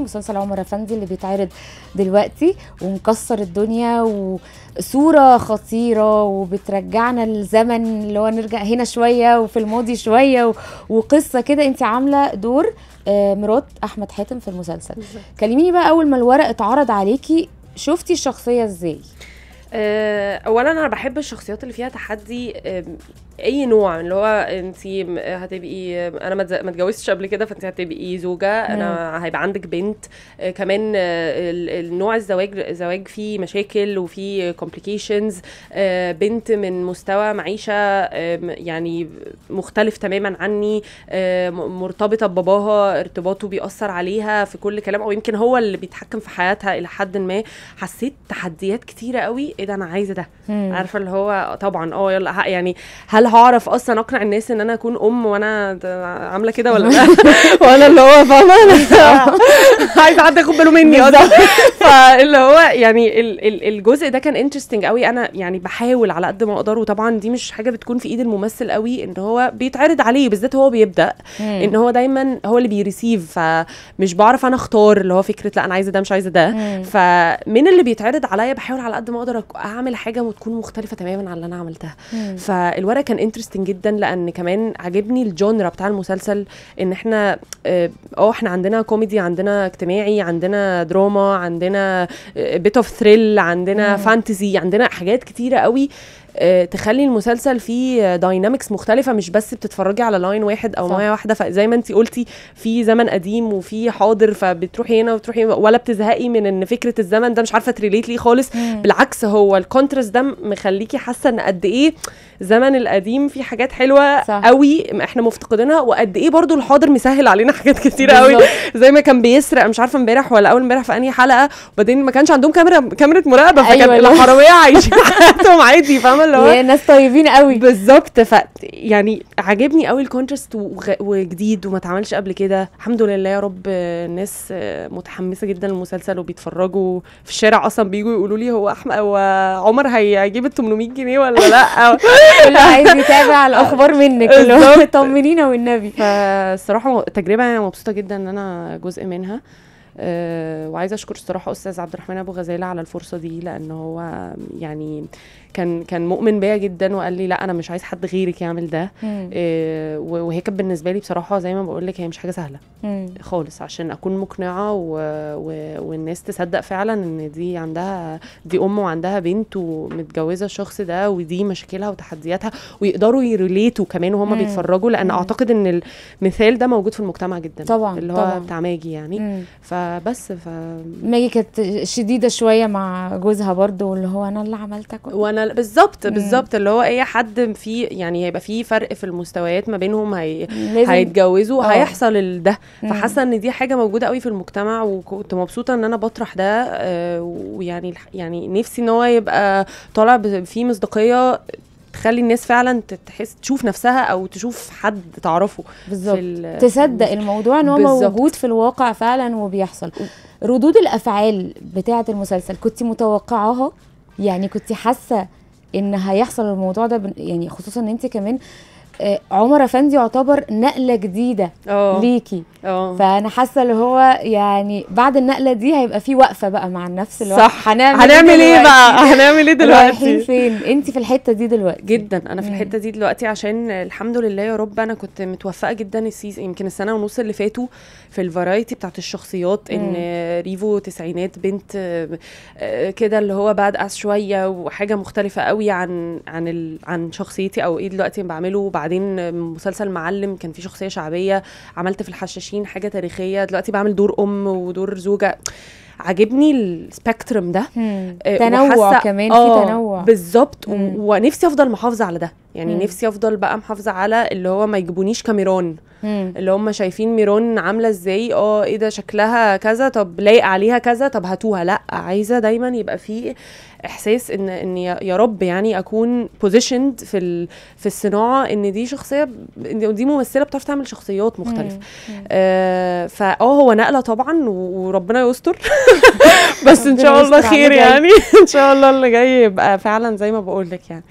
مسلسل عمر افندي اللي بيتعرض دلوقتي ومكسر الدنيا وصوره خطيره وبترجعنا الزمن اللي هو نرجع هنا شويه وفي الماضي شويه وقصه كده انت عامله دور آه، مرات احمد حاتم في المسلسل كلميني بقى اول ما الورق اتعرض عليكي شفتي الشخصيه ازاي آه، اولا انا بحب الشخصيات اللي فيها تحدي اي نوع اللي هو انت هتبقي انا ما اتجوزتش قبل كده فانت هتبقي زوجه نعم. انا هيبقى عندك بنت آه، كمان آه، نوع الزواج زواج فيه مشاكل وفيه كومبليكيشنز آه، بنت من مستوى معيشه يعني مختلف تماما عني مرتبطه بباباها ارتباطه بيأثر عليها في كل كلام او يمكن هو اللي بيتحكم في حياتها الى حد ما حسيت تحديات كتيره قوي ايه ده انا عايزه ده عارفه اللي هو طبعا اه يلا يعني هل هعرف اصلا اقنع الناس ان انا اكون ام وانا عامله كده ولا لا وانا اللي هو فاهمه عايزه حد ياخد باله مني اه فاللي هو يعني الجزء ده كان انترستنج قوي انا يعني بحاول على قد ما اقدر وطبعا دي مش حاجه بتكون في ايد الممثل قوي ان هو بيتعرض عليه بالذات هو بيبدا ان هو دايما هو اللي بيريسيف فمش بعرف انا اختار اللي هو فكره لا انا عايزه ده مش عايزه ده فمن اللي بيتعرض عليا بحاول على قد ما اقدر اعمل حاجه وتكون مختلفه تماما عن اللي انا عملتها فالورقه كان انترستنج جدا لان كمان عجبني الجونرا بتاع المسلسل ان احنا آه،, اه احنا عندنا كوميدي عندنا اجتماعي عندنا دراما عندنا بيت اوف ثريل عندنا فانتزي عندنا حاجات كتيره قوي آه، تخلي المسلسل فيه داينامكس مختلفة مش بس بتتفرجي على لاين واحد أو مية واحدة فزي ما أنت قلتي في زمن قديم وفي حاضر فبتروحي هنا وتروحي ولا بتزهقي من إن فكرة الزمن ده مش عارفة تريليت ليه خالص مم. بالعكس هو الكونتراست ده مخليكي حاسة إن قد إيه زمن القديم القديم في حاجات حلوه صح. قوي احنا مفتقدينها وقد ايه برضو الحاضر مسهل علينا حاجات كتيره قوي زي ما كان بيسرق مش عارفه امبارح ولا اول امبارح في انهي حلقه وبعدين ما كانش عندهم كاميرا كاميرا مراقبه فكان أيوة الحراميه عايشين حياتهم عادي فاهمه اللي هو ناس طيبين قوي بالظبط ف يعني عاجبني قوي الكونترست وجديد وما اتعملش قبل كده الحمد لله يا رب الناس متحمسه جدا للمسلسل وبيتفرجوا في الشارع اصلا بيجوا يقولوا لي هو احمد هو عمر هيجيب ال 800 جنيه ولا لا لا عايز بيتابع الاخبار منك طمنينا والنبي فالصراحه تجربه يعني انا مبسوطه جدا ان انا جزء منها آه، وعايزه اشكر الصراحه استاذ عبد الرحمن ابو غزاله على الفرصه دي لان هو يعني كان كان مؤمن بيا جدا وقال لي لا انا مش عايز حد غيرك يعمل ده إيه وهي كانت بالنسبه لي بصراحه زي ما بقول لك هي مش حاجه سهله مم. خالص عشان اكون مقنعه و... و... والناس تصدق فعلا ان دي عندها دي ام وعندها بنت ومتجوزه الشخص ده ودي مشاكلها وتحدياتها ويقدروا يريليتوا كمان وهم بيتفرجوا لان مم. اعتقد ان المثال ده موجود في المجتمع جدا طبعا اللي هو طبعا. بتاع ماجي يعني مم. فبس ف ماجي كانت شديده شويه مع جوزها برضو واللي هو انا اللي عملتك وانا بالظبط بالظبط اللي هو اي حد في يعني هيبقى في فرق في المستويات ما بينهم هي... هيتجوزوا أوه. هيحصل ده فحاسه ان دي حاجه موجوده قوي في المجتمع وكنت مبسوطه ان انا بطرح ده آه ويعني يعني نفسي ان هو يبقى طالع فيه مصداقيه تخلي الناس فعلا تحس تشوف نفسها او تشوف حد تعرفه بالظبط تصدق الموضوع ان هو موجود في الواقع فعلا وبيحصل ردود الافعال بتاعه المسلسل كنت متوقعاها يعني كنت حاسه ان هيحصل الموضوع ده يعني خصوصا ان انت كمان آه، عمر افندي يعتبر نقله جديده أوه. ليكي أوه. فانا حاسه اللي هو يعني بعد النقله دي هيبقى في وقفه بقى مع النفس اللي صح هنعمل هنعمل ايه بقى هنعمل ايه دلوقتي إيه فين انت في الحته دي دلوقتي جدا انا في الحته دي دلوقتي عشان الحمد لله يا رب انا كنت متوفقه جدا السيز يمكن السنه ونص اللي فاتوا في الفرايتي بتاعت الشخصيات ان ريفو تسعينات بنت آه، آه، كده اللي هو بعد اس شويه وحاجه مختلفه قوي عن عن عن شخصيتي او ايه دلوقتي بعمله وبعدين مسلسل معلم كان فيه شخصيه شعبيه عملت في الحشاشين حاجه تاريخيه دلوقتي بعمل دور ام ودور زوجه عاجبني السبيكترم ده آه، تنوع كمان في آه، تنوع بالظبط ونفسي افضل محافظه على ده يعني مم. نفسي افضل بقى محافظه على اللي هو ما يجيبونيش كميرون مم. اللي هم شايفين ميرون عامله ازاي اه ايه ده شكلها كذا طب لايق عليها كذا طب هاتوها لا عايزه دايما يبقى في احساس ان ان يا رب يعني اكون بوزيشند في ال في الصناعه ان دي شخصيه دي ممثله بتعرف تعمل شخصيات مختلفه آه فاه هو نقله طبعا وربنا يستر بس ان شاء الله خير يعني ان شاء الله اللي جاي يبقى فعلا زي ما بقول لك يعني